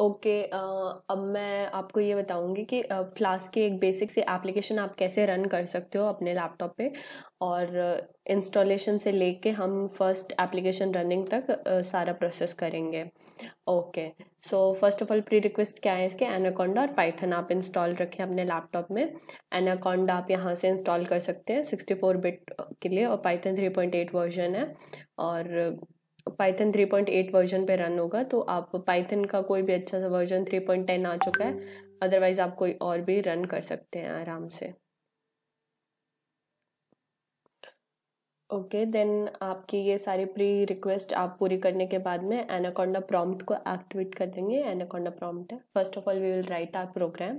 Okay okay, uh, अब मैं आपको ये बताऊंगी कि फ्लास्क uh, की एक बेसिक से एप्लीकेशन आप कैसे रन कर सकते हो अपने लैपटॉप पे और इंस्टॉलेशन uh, से लेके हम फर्स्ट एप्लीकेशन रनिंग तक सारा प्रोसेस करेंगे okay so first of all pre request क्या है इसके एनाकोंडा और पाइथन आप इंस्टॉल रखें अपने लैपटॉप में एनाकोंडा आप यहाँ से इंस्टॉल कर सकते हैं सिक्सटी फोर बिट के लिए और Python three point eight version है और पाइथन 3.8 वर्जन पे रन होगा तो आप पाइथन का कोई भी अच्छा सा वर्जन 3.10 आ चुका है अदरवाइज आप कोई और भी रन कर सकते हैं आराम से ओके okay, देन आपकी ये सारी प्री रिक्वेस्ट आप पूरी करने के बाद में एनाकोंडा प्रॉम्प्ट को एक्टिवेट कर देंगे एनाकोंडा प्रॉम्प्ट है first of all we will write R program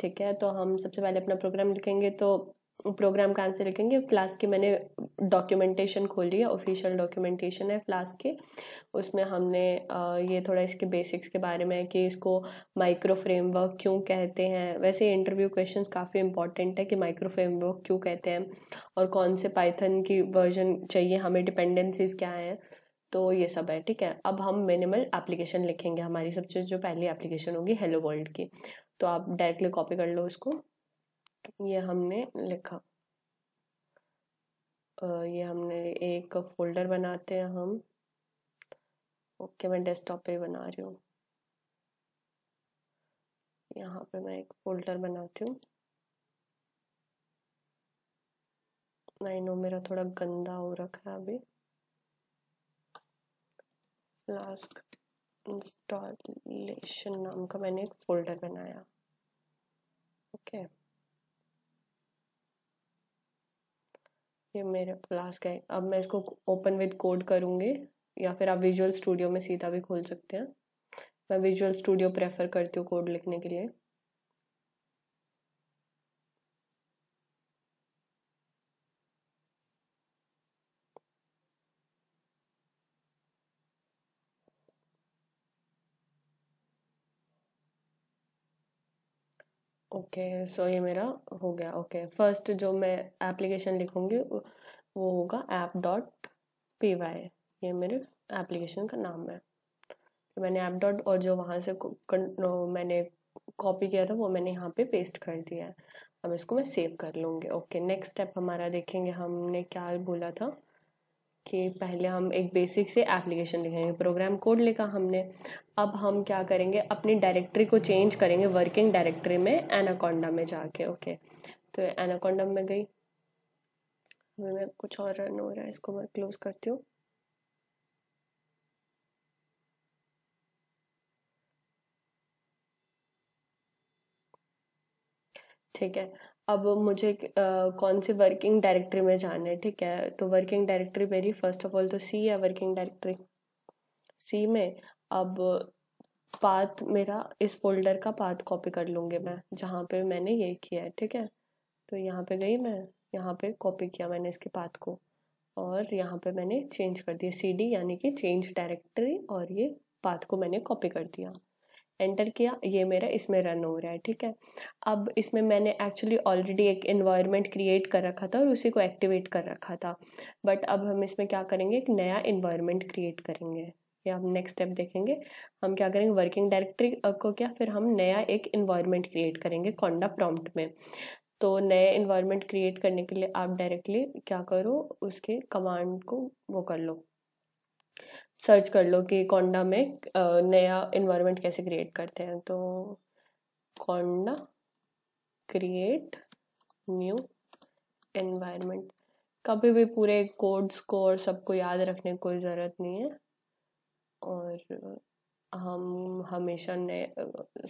ठीक है तो हम सबसे पहले अपना प्रोग्राम लिखेंगे तो प्रोग्राम कहाँ से लिखेंगे क्लास की मैंने डॉक्यूमेंटेशन खोली है ऑफिशियल डॉक्यूमेंटेशन है क्लास के उसमें हमने ये थोड़ा इसके बेसिक्स के बारे में कि इसको माइक्रो फ्रेमवर्क क्यों कहते हैं वैसे इंटरव्यू क्वेश्चंस काफ़ी इंपॉर्टेंट है कि माइक्रो फ्रेमवर्क क्यों कहते हैं और कौन से पाइथन की वर्जन चाहिए हमें डिपेंडेंसीज क्या हैं तो ये सब है ठीक है अब हम मिनिमल एप्लीकेशन लिखेंगे हमारी सबसे जो पहली एप्लीकेशन होगी हेलो वर्ल्ड की तो आप डायरेक्टली कॉपी कर लो उसको ये हमने लिखा ये हमने एक फोल्डर बनाते हैं हम ओके मैं डेस्कटॉप पे बना रही हूँ यहाँ पे मैं एक फोल्डर बनाती हूँ नहीं नो मेरा थोड़ा गंदा हो रखा है अभी लास्ट इंस्टॉलेशन नाम का मैंने एक फोल्डर बनाया ओके okay. ये मेरे फ्लास्क है अब मैं इसको ओपन विद कोड करूँगी या फिर आप विजुअल स्टूडियो में सीधा भी खोल सकते हैं मैं विजुअल स्टूडियो प्रेफर करती हूँ कोड लिखने के लिए ओके सो ये मेरा हो गया ओके okay. फर्स्ट जो मैं एप्लीकेशन लिखूँगी वो होगा ऐप डॉट पी वाई ये मेरे एप्लीकेशन का नाम है तो मैंने ऐप डॉट और जो वहाँ से मैंने कॉपी किया था वो मैंने यहाँ पे पेस्ट कर दिया है अब इसको मैं सेव कर लूँगी ओके नेक्स्ट स्टेप हमारा देखेंगे हमने क्या बोला था कि पहले हम एक बेसिक से एप्लीकेशन लिखेंगे प्रोग्राम कोड लिखा हमने अब हम क्या करेंगे अपनी डायरेक्टरी को चेंज करेंगे वर्किंग डायरेक्टरी में एनाकोंडा में जाके ओके तो एनाकोंडा में गई मैं कुछ और रन हो रहा है इसको मैं क्लोज करती हूँ ठीक है अब मुझे कौन सी वर्किंग डायरेक्टरी में जाना है ठीक है तो वर्किंग डायरेक्टरी मेरी फर्स्ट ऑफ ऑल तो सी है वर्किंग डायरेक्टरी सी में अब पाथ मेरा इस फोल्डर का पाथ कॉपी कर लूँगी मैं जहाँ पे मैंने ये किया है ठीक है तो यहाँ पे गई मैं यहाँ पे कॉपी किया मैंने इसके पाथ को और यहाँ पे मैंने चेंज कर दिया सी डी यानी कि चेंज डायरेक्टरी और ये पाथ को मैंने कॉपी कर दिया एंटर किया ये मेरा इसमें रन हो रहा है ठीक है अब इसमें मैंने एक्चुअली ऑलरेडी एक इन्वायरमेंट क्रिएट कर रखा था और उसी को एक्टिवेट कर रखा था बट अब हम इसमें क्या करेंगे एक नया इन्वायरमेंट क्रिएट करेंगे या हम नेक्स्ट स्टेप देखेंगे हम क्या करेंगे वर्किंग डायरेक्टरी को क्या फिर हम नया एक इन्वायरमेंट क्रिएट करेंगे कौंडा प्रॉम्प्ट में तो नए इन्वायरमेंट क्रिएट करने के लिए आप डायरेक्टली क्या करो उसके कमांड को वो कर लो सर्च कर लो कि कोंडा में नया इन्वायरमेंट कैसे क्रिएट करते हैं तो कोंडा क्रिएट न्यू एनवायरनमेंट कभी भी पूरे कोड्स को और सबको याद रखने की कोई ज़रूरत नहीं है और हम हमेशा नए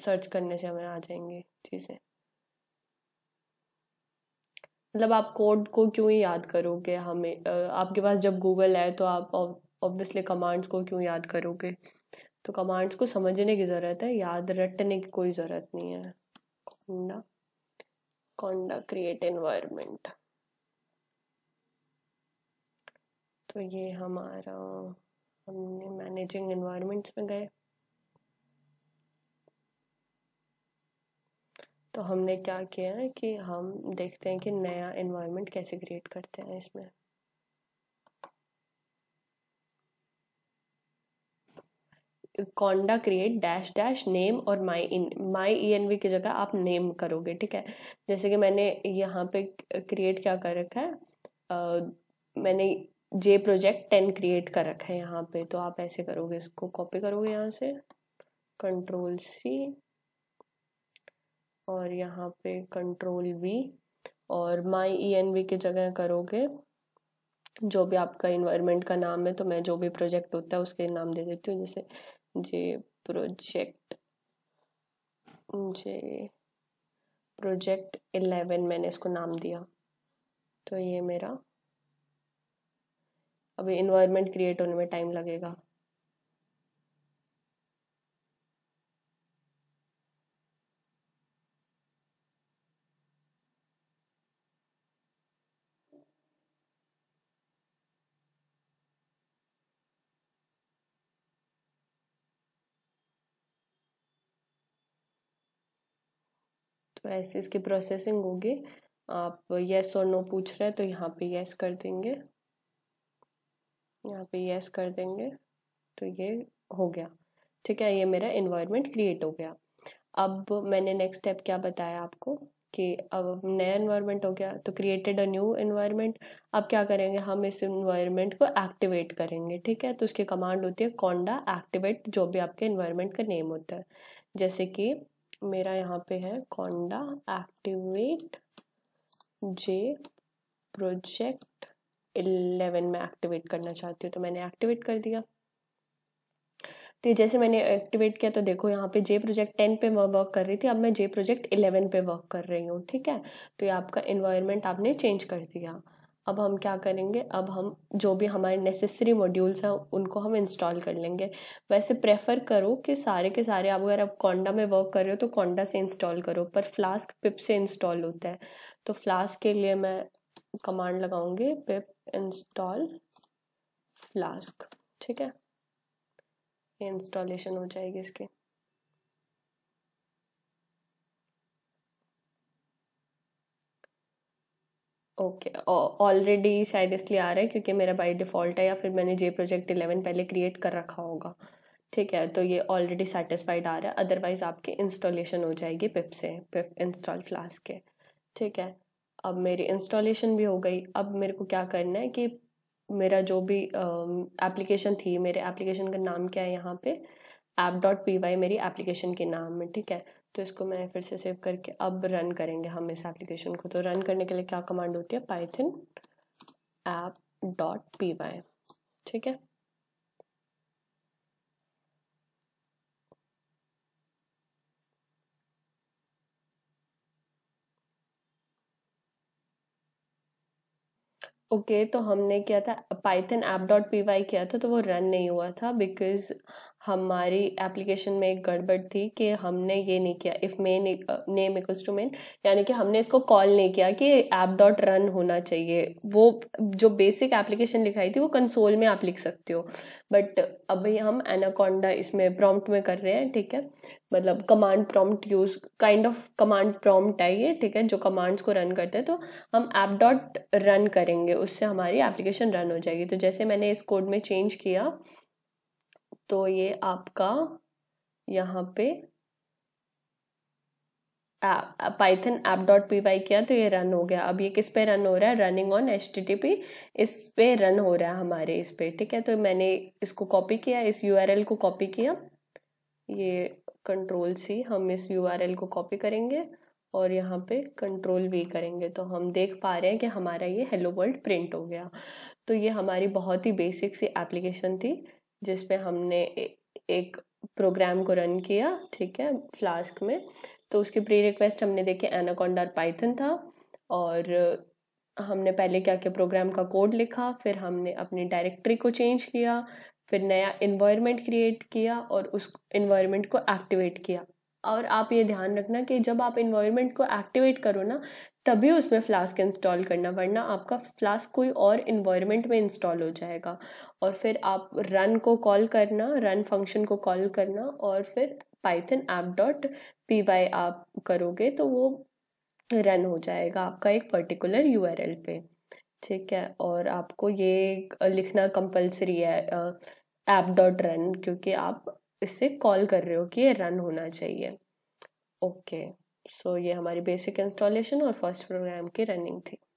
सर्च करने से हमें आ जाएंगे चीज़ें मतलब आप कोड को क्यों ही याद करोगे हमें आपके पास जब गूगल है तो आप ऑब्वियसली कमांड्स को क्यों याद करोगे तो कमांड्स को समझने की ज़रूरत है याद रटने की कोई ज़रूरत नहीं है कौंडा कौंडा क्रिएट एनवायरमेंट तो ये हमारा हमने मैनेजिंग एनवायरमेंट्स में गए तो हमने क्या किया है कि हम देखते हैं कि नया एनवायरनमेंट कैसे क्रिएट करते हैं इसमें conda create dash dash name और my in my E N V की जगह आप नेम करोगे ठीक है जैसे कि मैंने यहाँ पे क्रिएट क्या कर रखा है मैंने जे प्रोजेक्ट टेन क्रिएट कर रखा है यहाँ पे तो आप ऐसे करोगे इसको कॉपी करोगे यहाँ से कंट्रोल सी और यहाँ पे कंट्रोल वी और माई ई एन वी की जगह करोगे जो भी आपका इन्वायरमेंट का नाम है तो मैं जो भी प्रोजेक्ट होता है उसके नाम दे देती हूँ जैसे J project J project eleven मैंने इसको नाम दिया तो ये मेरा अभी इन्वायरमेंट क्रिएट होने में टाइम लगेगा तो ऐसे इसकी प्रोसेसिंग होगी आप येस और नो पूछ रहे हैं तो यहाँ पे येस कर देंगे यहाँ पे येस कर देंगे तो ये हो गया ठीक है ये मेरा इन्वायरमेंट क्रिएट हो गया अब मैंने नेक्स्ट स्टेप क्या बताया आपको कि अब नया इन्वायरमेंट हो गया तो क्रिएटेड अ न्यू इन्वायरमेंट अब क्या करेंगे हम इस इन्वायरमेंट को एक्टिवेट करेंगे ठीक है तो उसकी कमांड होती है कौंडा एक्टिवेट जो भी आपके इन्वायरमेंट का नेम होता है जैसे कि मेरा यहाँ पे है conda activate J project eleven में एक्टिवेट करना चाहती हूँ तो मैंने एक्टिवेट कर दिया तो जैसे मैंने एक्टिवेट किया तो देखो यहाँ पे जे प्रोजेक्ट टेन पे मैं वर्क कर रही थी अब मैं जे प्रोजेक्ट इलेवन पे वर्क कर रही हूँ ठीक है तो ये आपका इन्वायरमेंट आपने चेंज कर दिया अब हम क्या करेंगे अब हम जो भी हमारे नेसेसरी मॉड्यूल्स हैं उनको हम इंस्टॉल कर लेंगे वैसे प्रेफर करो कि सारे के सारे आप अगर आप कोंडा में वर्क कर रहे हो तो कोंडा से इंस्टॉल करो पर फ्लास्क पिप से इंस्टॉल होता है तो फ्लास्क के लिए मैं कमांड लगाऊंगी पिप इंस्टॉल फ्लास्क ठीक है इंस्टॉलेशन हो जाएगी इसकी ओके ऑलरेडी शायद इसलिए आ रहा है क्योंकि मेरा बाई डिफ़ॉल्ट है या फिर मैंने जे प्रोजेक्ट इलेवन पहले क्रिएट कर रखा होगा ठीक है तो ये ऑलरेडी सेटिस्फाइड आ रहा है अदरवाइज़ आपकी इंस्टॉलेशन हो जाएगी पिप से पिप इंस्टॉल फ्लास्क के ठीक है अब मेरी इंस्टॉलेशन भी हो गई अब मेरे को क्या करना है कि मेरा जो भी एप्लीकेशन थी मेरे एप्लीकेशन का नाम क्या है यहाँ पे ऐप डॉट पी वाई मेरी एप्लीकेशन के नाम में ठीक है तो इसको मैं फिर से सेव करके अब रन करेंगे हम इस एप्लीकेशन को तो रन करने के लिए क्या कमांड होती है Python app dot P Y ठीक है ओके okay, तो हमने किया था Python app dot P Y किया था तो वो रन नहीं हुआ था बिकॉज हमारी एप्लीकेशन में एक गड़बड़ थी कि हमने ये नहीं किया if main name equals to main यानी कि हमने इसको कॉल नहीं किया कि ऐप डॉट रन होना चाहिए वो जो बेसिक एप्लीकेशन लिखाई थी वो कंसोल में आप लिख सकते हो बट अभी हम एनाकोंडा इसमें प्रॉम्प्ट में कर रहे हैं ठीक है मतलब command prompt use kind of command prompt है ये ठीक है जो कमांड्स को रन करते हैं तो हम ऐप डॉट रन करेंगे उससे हमारी एप्लीकेशन रन हो जाएगी तो जैसे मैंने इस कोड में चेंज किया तो ये आपका यहाँ पे Python app dot P Y किया तो ये रन हो गया अब ये किस पे रन हो रहा है running on H T T P इस पे रन हो रहा है हमारे इस पे ठीक है तो मैंने इसको कॉपी किया इस यू आर एल को कॉपी किया ये कंट्रोल सी हम इस यू आर एल को कॉपी करेंगे और यहाँ पे कंट्रोल वी करेंगे तो हम देख पा रहे हैं कि हमारा ये हेलो वर्ल्ड प्रिंट हो गया तो ये हमारी बहुत ही बेसिक सी एप्लीकेशन थी जिसपे हमने एक प्रोग्राम को रन किया ठीक है फ्लास्क में तो उसकी प्री रिक्वेस्ट हमने देखे एनाकोंडा पाइथन था और हमने पहले क्या क्या प्रोग्राम का कोड लिखा फिर हमने अपनी डायरेक्टरी को चेंज किया फिर नया इन्वायरमेंट क्रिएट किया और उस इन्वायरमेंट को एक्टिवेट किया और आप ये ध्यान रखना कि जब आप इन्वायरमेंट को एक्टिवेट करो ना तभी उसमें फ्लास्क इंस्टॉल करना वरना आपका फ्लास्क कोई और इन्वायरमेंट में इंस्टॉल हो जाएगा और फिर आप रन को कॉल करना रन फंक्शन को कॉल करना और फिर Python app dot P Y आप करोगे तो वो रन हो जाएगा आपका एक पर्टिकुलर यू आर एल पे ठीक है और आपको ये लिखना कंपलसरी है ऐप डॉट रन क्योंकि आप इसे कॉल कर रहे हो कि ये रन होना चाहिए ओके okay. सो so, ये हमारी बेसिक इंस्टॉलेशन और फर्स्ट प्रोग्राम की रनिंग थी